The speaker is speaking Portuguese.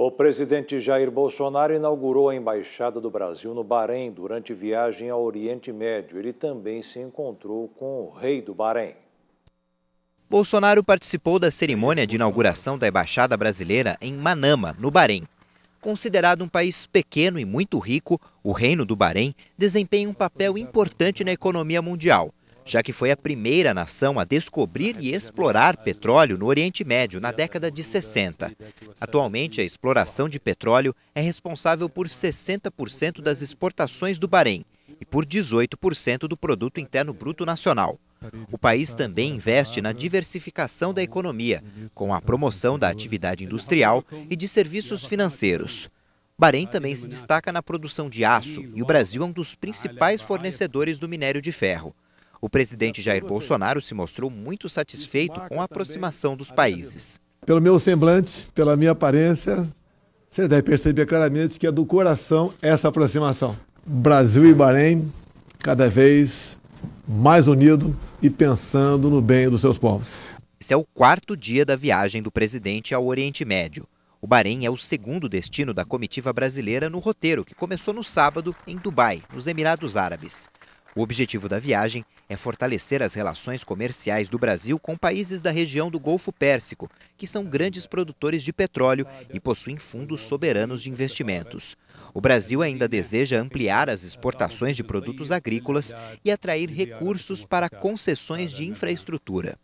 O presidente Jair Bolsonaro inaugurou a Embaixada do Brasil no Bahrein durante viagem ao Oriente Médio. Ele também se encontrou com o rei do Bahrein. Bolsonaro participou da cerimônia de inauguração da Embaixada Brasileira em Manama, no Bahrein. Considerado um país pequeno e muito rico, o Reino do Bahrein desempenha um papel importante na economia mundial já que foi a primeira nação a descobrir e explorar petróleo no Oriente Médio na década de 60. Atualmente, a exploração de petróleo é responsável por 60% das exportações do Bahrein e por 18% do produto interno bruto nacional. O país também investe na diversificação da economia, com a promoção da atividade industrial e de serviços financeiros. Bahrein também se destaca na produção de aço e o Brasil é um dos principais fornecedores do minério de ferro. O presidente tá Jair Bolsonaro se mostrou muito satisfeito com a aproximação dos países. Pelo meu semblante, pela minha aparência, você deve perceber claramente que é do coração essa aproximação. Brasil e Bahrein cada vez mais unido e pensando no bem dos seus povos. Esse é o quarto dia da viagem do presidente ao Oriente Médio. O Bahrein é o segundo destino da comitiva brasileira no roteiro, que começou no sábado em Dubai, nos Emirados Árabes. O objetivo da viagem é fortalecer as relações comerciais do Brasil com países da região do Golfo Pérsico, que são grandes produtores de petróleo e possuem fundos soberanos de investimentos. O Brasil ainda deseja ampliar as exportações de produtos agrícolas e atrair recursos para concessões de infraestrutura.